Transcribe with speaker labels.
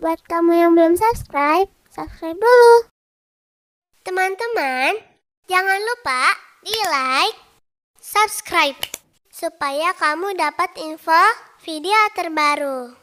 Speaker 1: Buat kamu yang belum subscribe, subscribe dulu. Teman-teman, jangan lupa di like, subscribe, supaya kamu dapat info video terbaru.